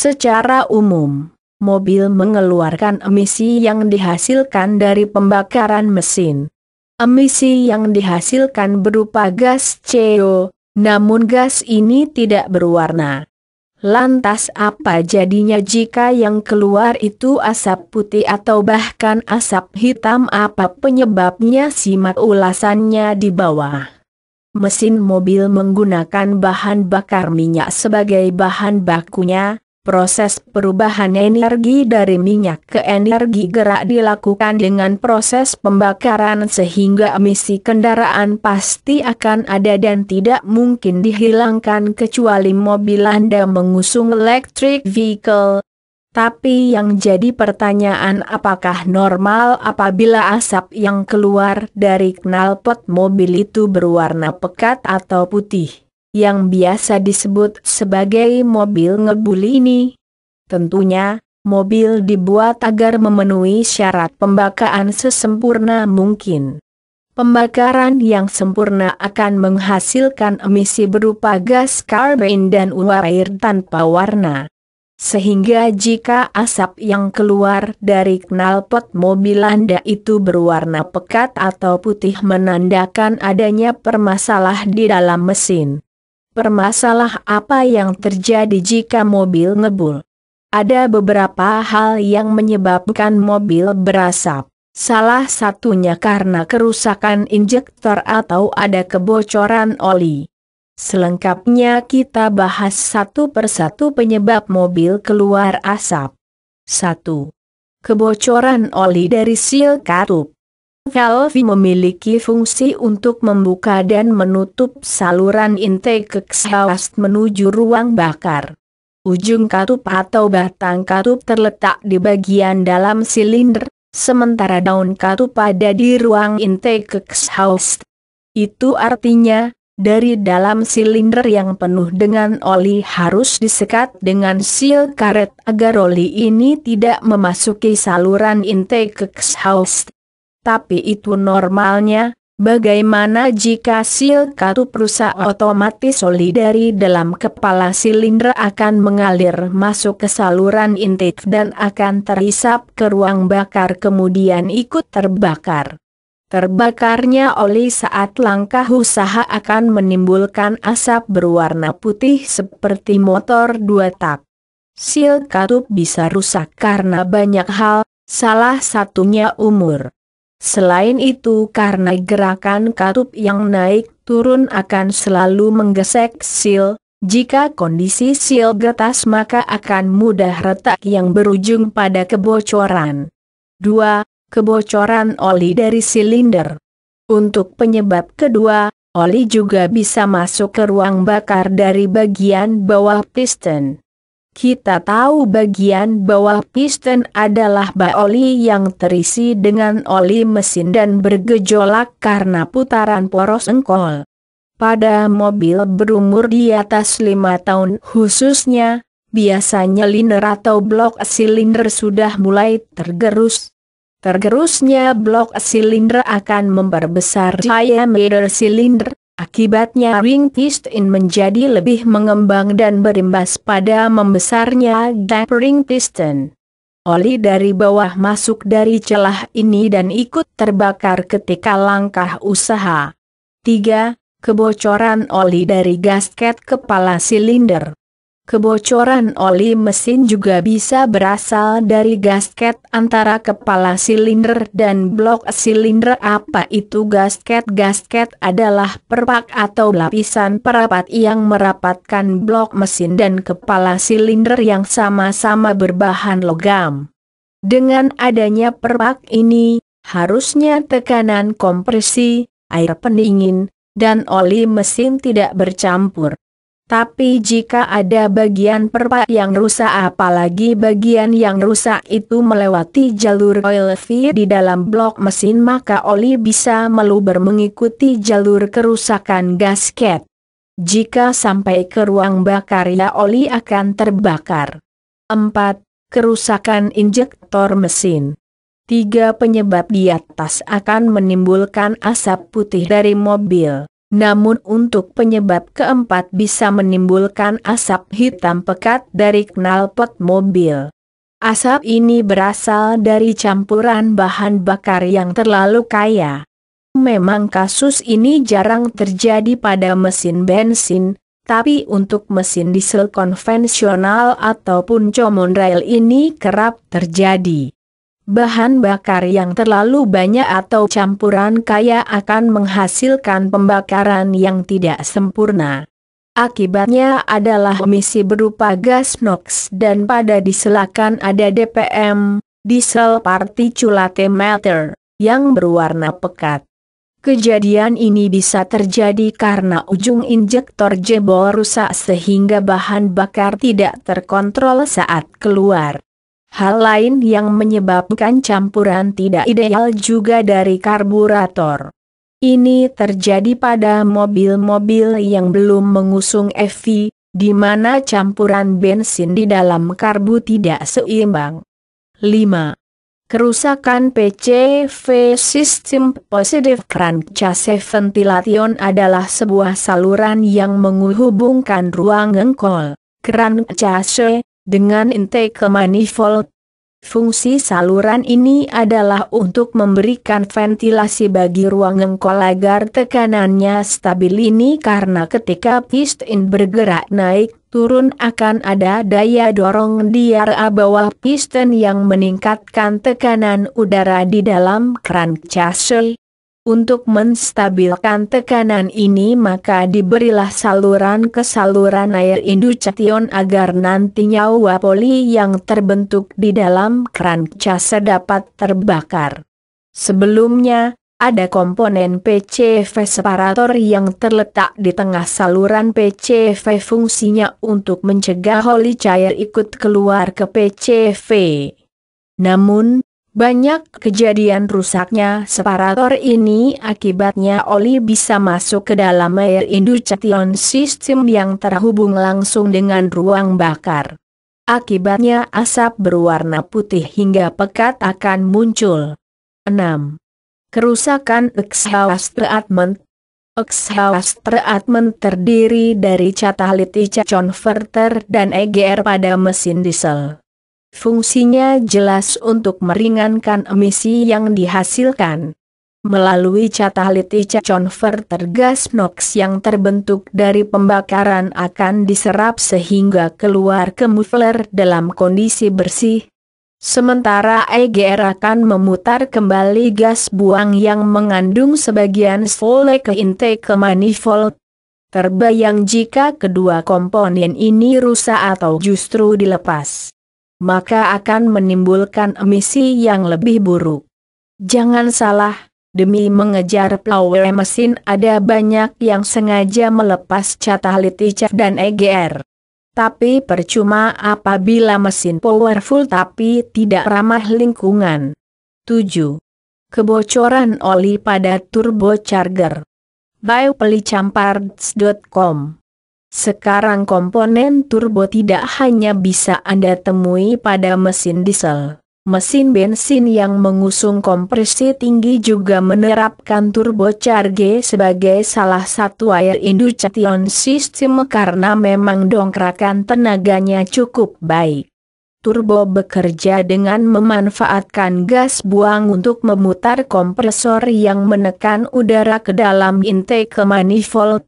Secara umum, mobil mengeluarkan emisi yang dihasilkan dari pembakaran mesin. Emisi yang dihasilkan berupa gas CO, namun gas ini tidak berwarna. Lantas apa jadinya jika yang keluar itu asap putih atau bahkan asap hitam apa penyebabnya simak ulasannya di bawah. Mesin mobil menggunakan bahan bakar minyak sebagai bahan bakunya, Proses perubahan energi dari minyak ke energi gerak dilakukan dengan proses pembakaran sehingga emisi kendaraan pasti akan ada dan tidak mungkin dihilangkan kecuali mobil Anda mengusung electric vehicle. Tapi yang jadi pertanyaan apakah normal apabila asap yang keluar dari knalpot mobil itu berwarna pekat atau putih? yang biasa disebut sebagai mobil ngebul ini. Tentunya, mobil dibuat agar memenuhi syarat pembakaan sesempurna mungkin. Pembakaran yang sempurna akan menghasilkan emisi berupa gas karbon dan uap air tanpa warna. Sehingga jika asap yang keluar dari knalpot mobil Anda itu berwarna pekat atau putih menandakan adanya permasalah di dalam mesin. Permasalah apa yang terjadi jika mobil ngebul? Ada beberapa hal yang menyebabkan mobil berasap. Salah satunya karena kerusakan injektor atau ada kebocoran oli. Selengkapnya kita bahas satu persatu penyebab mobil keluar asap. 1. Kebocoran oli dari seal katup. Valve memiliki fungsi untuk membuka dan menutup saluran intake exhaust menuju ruang bakar. Ujung katup atau batang katup terletak di bagian dalam silinder, sementara daun katup ada di ruang intake exhaust. Itu artinya, dari dalam silinder yang penuh dengan oli harus disekat dengan seal karet agar oli ini tidak memasuki saluran intake exhaust tapi itu normalnya, bagaimana jika silkatu rusak otomatis solidari dalam kepala silinder akan mengalir masuk ke saluran intake dan akan terhisap ke ruang bakar kemudian ikut terbakar. Terbakarnya oli saat langkah usaha akan menimbulkan asap berwarna putih seperti motor dua tak. Silkatup bisa rusak karena banyak hal, salah satunya umur. Selain itu karena gerakan katup yang naik turun akan selalu menggesek sil, jika kondisi sil getas maka akan mudah retak yang berujung pada kebocoran. 2. Kebocoran oli dari silinder Untuk penyebab kedua, oli juga bisa masuk ke ruang bakar dari bagian bawah piston. Kita tahu bagian bawah piston adalah baoli yang terisi dengan oli mesin dan bergejolak karena putaran poros engkol. Pada mobil berumur di atas 5 tahun khususnya, biasanya liner atau blok silinder sudah mulai tergerus. Tergerusnya blok silinder akan memperbesar diameter silinder, Akibatnya Ring piston menjadi lebih mengembang dan berimbas pada membesarnya gap Ring piston. Oli dari bawah masuk dari celah ini dan ikut terbakar ketika langkah usaha. 3. Kebocoran oli dari gasket kepala silinder Kebocoran oli mesin juga bisa berasal dari gasket antara kepala silinder dan blok silinder. Apa itu gasket? Gasket adalah perpak atau lapisan perapat yang merapatkan blok mesin dan kepala silinder yang sama-sama berbahan logam. Dengan adanya perpak ini, harusnya tekanan kompresi, air pendingin, dan oli mesin tidak bercampur. Tapi jika ada bagian perpa yang rusak apalagi bagian yang rusak itu melewati jalur oil feed di dalam blok mesin maka oli bisa meluber mengikuti jalur kerusakan gasket. Jika sampai ke ruang bakar ya oli akan terbakar. 4. Kerusakan injektor mesin Tiga penyebab di atas akan menimbulkan asap putih dari mobil. Namun untuk penyebab keempat bisa menimbulkan asap hitam pekat dari knalpot mobil. Asap ini berasal dari campuran bahan bakar yang terlalu kaya. Memang kasus ini jarang terjadi pada mesin bensin, tapi untuk mesin diesel konvensional ataupun common rail ini kerap terjadi bahan bakar yang terlalu banyak atau campuran kaya akan menghasilkan pembakaran yang tidak sempurna. Akibatnya adalah emisi berupa gas NOx dan pada diselakan ada DPM, diesel particulate matter, yang berwarna pekat. Kejadian ini bisa terjadi karena ujung injektor jebol rusak sehingga bahan bakar tidak terkontrol saat keluar. Hal lain yang menyebabkan campuran tidak ideal juga dari karburator. Ini terjadi pada mobil-mobil yang belum mengusung EV, di mana campuran bensin di dalam karbu tidak seimbang. 5. Kerusakan PCV System Positive Crank Ventilation adalah sebuah saluran yang menghubungkan ruang engkol, crank dengan intake manifold. Fungsi saluran ini adalah untuk memberikan ventilasi bagi ruang engkol agar tekanannya stabil ini karena ketika piston bergerak naik turun akan ada daya dorong di area bawah piston yang meningkatkan tekanan udara di dalam crankcase. Untuk menstabilkan tekanan ini maka diberilah saluran ke saluran air induction agar nantinya uap yang terbentuk di dalam keran kaca dapat terbakar. Sebelumnya, ada komponen PCV separator yang terletak di tengah saluran PCV fungsinya untuk mencegah oli cair ikut keluar ke PCV. Namun, banyak kejadian rusaknya separator ini akibatnya oli bisa masuk ke dalam air induction sistem yang terhubung langsung dengan ruang bakar. Akibatnya asap berwarna putih hingga pekat akan muncul. 6. Kerusakan exhaust treatment Exhaust treatment terdiri dari catalytic converter dan EGR pada mesin diesel. Fungsinya jelas untuk meringankan emisi yang dihasilkan. Melalui Ica converter, gas NOx yang terbentuk dari pembakaran akan diserap sehingga keluar ke muffler dalam kondisi bersih. Sementara EGR akan memutar kembali gas buang yang mengandung sebagian sole ke intake ke manifold. Terbayang jika kedua komponen ini rusak atau justru dilepas maka akan menimbulkan emisi yang lebih buruk. Jangan salah, demi mengejar power mesin ada banyak yang sengaja melepas catah liticah dan EGR. Tapi percuma apabila mesin powerful tapi tidak ramah lingkungan. 7. Kebocoran oli pada turbocharger. By sekarang komponen turbo tidak hanya bisa Anda temui pada mesin diesel. Mesin bensin yang mengusung kompresi tinggi juga menerapkan turbocharger sebagai salah satu air induction system karena memang dongkrakan tenaganya cukup baik. Turbo bekerja dengan memanfaatkan gas buang untuk memutar kompresor yang menekan udara ke dalam intake ke manifold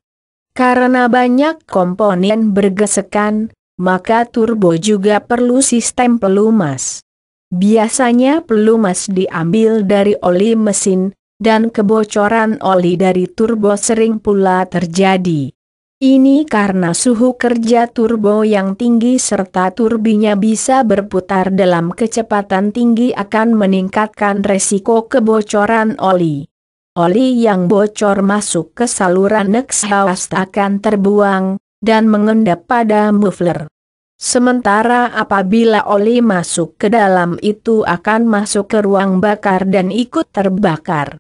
karena banyak komponen bergesekan, maka turbo juga perlu sistem pelumas. Biasanya pelumas diambil dari oli mesin, dan kebocoran oli dari turbo sering pula terjadi. Ini karena suhu kerja turbo yang tinggi serta turbinya bisa berputar dalam kecepatan tinggi akan meningkatkan resiko kebocoran oli. Oli yang bocor masuk ke saluran exhaust akan terbuang, dan mengendap pada muffler. Sementara apabila oli masuk ke dalam itu akan masuk ke ruang bakar dan ikut terbakar.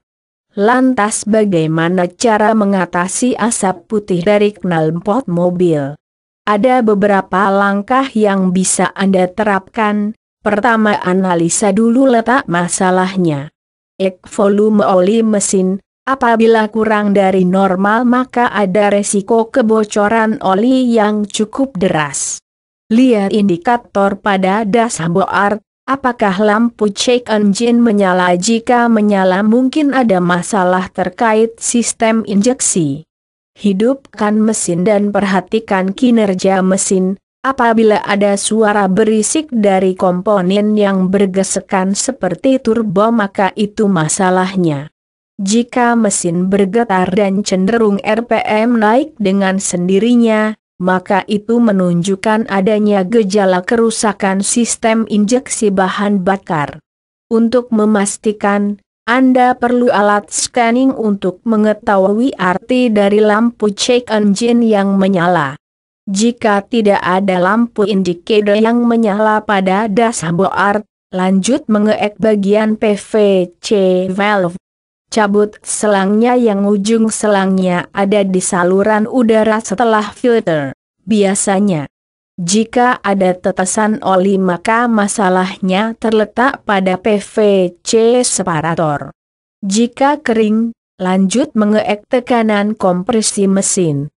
Lantas bagaimana cara mengatasi asap putih dari knalpot mobil? Ada beberapa langkah yang bisa Anda terapkan. Pertama analisa dulu letak masalahnya ek volume oli mesin, apabila kurang dari normal maka ada resiko kebocoran oli yang cukup deras. Lihat indikator pada dashboard. apakah lampu check engine menyala jika menyala mungkin ada masalah terkait sistem injeksi. Hidupkan mesin dan perhatikan kinerja mesin, Apabila ada suara berisik dari komponen yang bergesekan seperti turbo maka itu masalahnya. Jika mesin bergetar dan cenderung RPM naik dengan sendirinya, maka itu menunjukkan adanya gejala kerusakan sistem injeksi bahan bakar. Untuk memastikan, Anda perlu alat scanning untuk mengetahui arti dari lampu check engine yang menyala. Jika tidak ada lampu indikator yang menyala pada dasar lanjut mengeek bagian PVC valve. Cabut selangnya yang ujung selangnya ada di saluran udara setelah filter. Biasanya, jika ada tetesan oli maka masalahnya terletak pada PVC separator. Jika kering, lanjut mengeek tekanan kompresi mesin.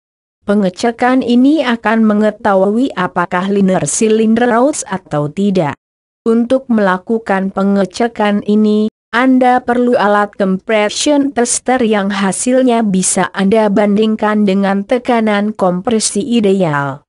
Pengecekan ini akan mengetahui apakah liner silinder Rose atau tidak. Untuk melakukan pengecekan ini, Anda perlu alat compression tester yang hasilnya bisa Anda bandingkan dengan tekanan kompresi ideal.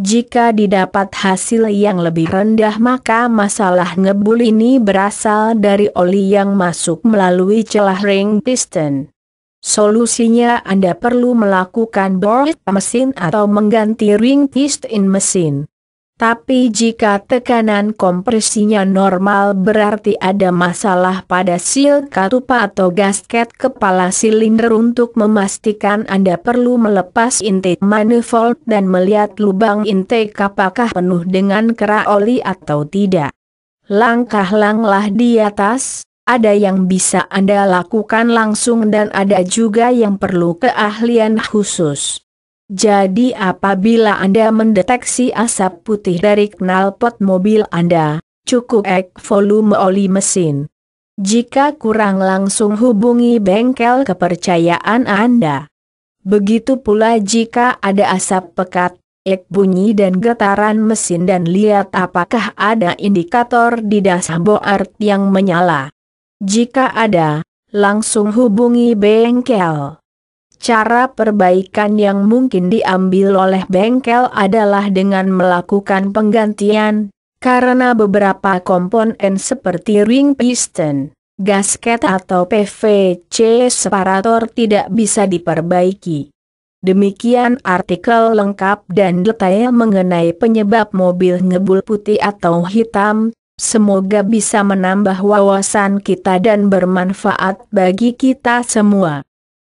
Jika didapat hasil yang lebih rendah maka masalah ngebul ini berasal dari oli yang masuk melalui celah ring piston. Solusinya Anda perlu melakukan board mesin atau mengganti ring piston mesin. Tapi jika tekanan kompresinya normal berarti ada masalah pada seal katupa atau gasket kepala silinder untuk memastikan Anda perlu melepas intake manifold dan melihat lubang intake apakah penuh dengan kerak oli atau tidak. Langkah langkah di atas, ada yang bisa Anda lakukan langsung dan ada juga yang perlu keahlian khusus. Jadi apabila Anda mendeteksi asap putih dari knalpot mobil Anda, cukup ek volume oli mesin. Jika kurang langsung hubungi bengkel kepercayaan Anda. Begitu pula jika ada asap pekat, ek bunyi dan getaran mesin dan lihat apakah ada indikator di dashboard yang menyala. Jika ada, langsung hubungi bengkel. Cara perbaikan yang mungkin diambil oleh bengkel adalah dengan melakukan penggantian, karena beberapa komponen seperti ring piston, gasket atau PVC separator tidak bisa diperbaiki. Demikian artikel lengkap dan detail mengenai penyebab mobil ngebul putih atau hitam Semoga bisa menambah wawasan kita dan bermanfaat bagi kita semua.